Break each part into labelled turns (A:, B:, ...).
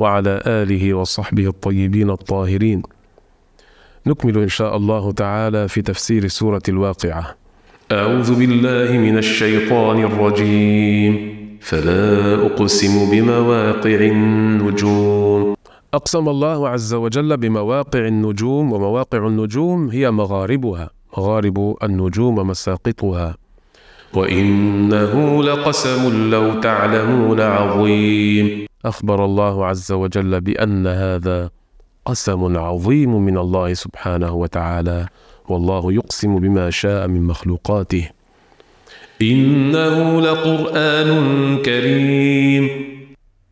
A: وعلى آله وصحبه الطيبين الطاهرين نكمل إن شاء الله تعالى في تفسير سورة الواقعة أعوذ بالله من الشيطان الرجيم فلا أقسم بمواقع النجوم أقسم الله عز وجل بمواقع النجوم ومواقع النجوم هي مغاربها مغارب النجوم ومساقطها وإنه لقسم لو تعلمون عظيم أخبر الله عز وجل بأن هذا قسم عظيم من الله سبحانه وتعالى والله يقسم بما شاء من مخلوقاته إنه لقرآن كريم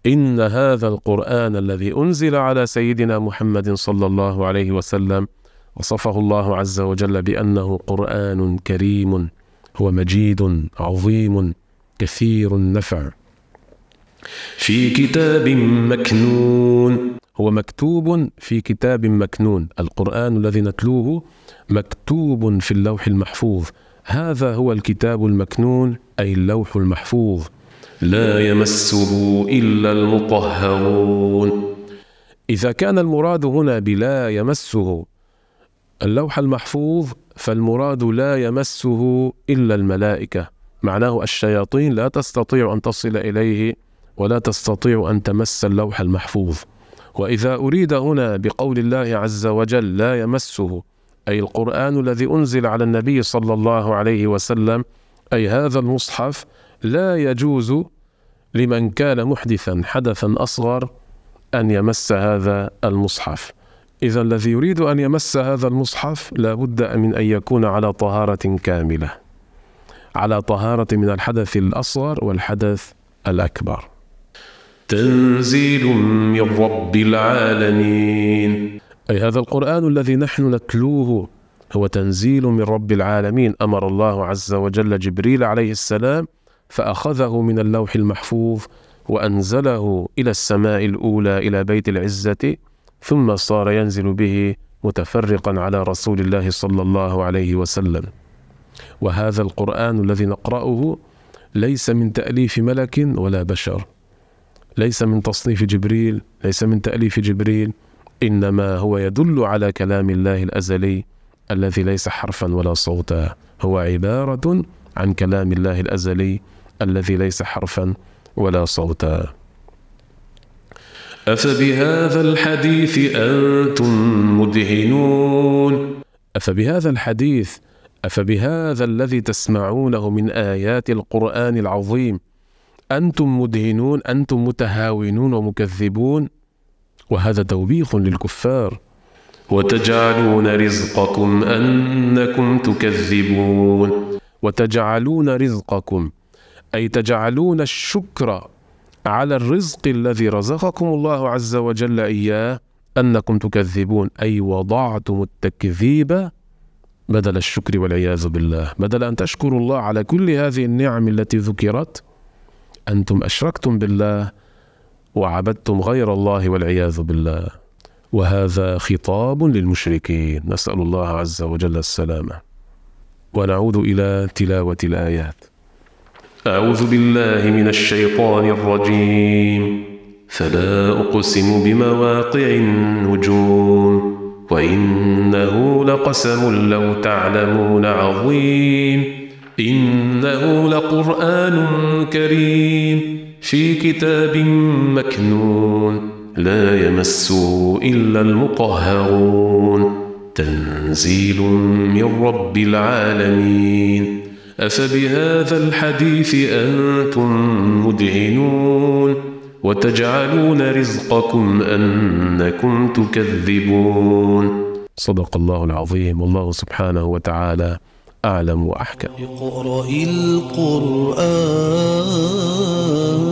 A: إن هذا القرآن الذي أنزل على سيدنا محمد صلى الله عليه وسلم وصفه الله عز وجل بأنه قرآن كريم هو مجيد عظيم كثير النفع في كتاب مكنون هو مكتوب في كتاب مكنون القرآن الذي نتلوه مكتوب في اللوح المحفوظ هذا هو الكتاب المكنون أي اللوح المحفوظ لا يمسه إلا المطهرون إذا كان المراد هنا بلا يمسه اللوح المحفوظ فالمراد لا يمسه إلا الملائكة معناه الشياطين لا تستطيع أن تصل إليه ولا تستطيع أن تمس اللوح المحفوظ وإذا أريد هنا بقول الله عز وجل لا يمسه أي القرآن الذي أنزل على النبي صلى الله عليه وسلم أي هذا المصحف لا يجوز لمن كان محدثا حدثا أصغر أن يمس هذا المصحف إذا الذي يريد أن يمس هذا المصحف لا بد من أن يكون على طهارة كاملة على طهارة من الحدث الأصغر والحدث الأكبر تنزيل من رب العالمين أي هذا القرآن الذي نحن نتلوه هو تنزيل من رب العالمين أمر الله عز وجل جبريل عليه السلام فأخذه من اللوح المحفوظ وأنزله إلى السماء الأولى إلى بيت العزة ثم صار ينزل به متفرقا على رسول الله صلى الله عليه وسلم وهذا القرآن الذي نقرأه ليس من تأليف ملك ولا بشر ليس من تصنيف جبريل ليس من تأليف جبريل إنما هو يدل على كلام الله الأزلي الذي ليس حرفا ولا صوتا هو عبارة عن كلام الله الأزلي الذي ليس حرفا ولا صوتا أفبهذا الحديث أنتم مدهنون أفبهذا الحديث أفبهذا الذي تسمعونه من آيات القرآن العظيم أنتم مدهنون أنتم متهاونون ومكذبون وهذا توبيخ للكفار وتجعلون رزقكم أنكم تكذبون وتجعلون رزقكم أي تجعلون الشكر على الرزق الذي رزقكم الله عز وجل إياه أنكم تكذبون أي وضعتم التكذيب بدل الشكر والعياذ بالله بدل أن تشكروا الله على كل هذه النعم التي ذكرت انتم اشركتم بالله وعبدتم غير الله والعياذ بالله وهذا خطاب للمشركين نسال الله عز وجل السلامه ونعود الى تلاوه الايات اعوذ بالله من الشيطان الرجيم فلا اقسم بمواقع النجوم وانه لقسم لو تعلمون عظيم إنه لقرآن كريم في كتاب مكنون لا يمسه إلا المطهرون تنزيل من رب العالمين أفبهذا الحديث أنتم مدهنون وتجعلون رزقكم أنكم تكذبون صدق الله العظيم والله سبحانه وتعالى أعلم وأحكم اقرأ القرآن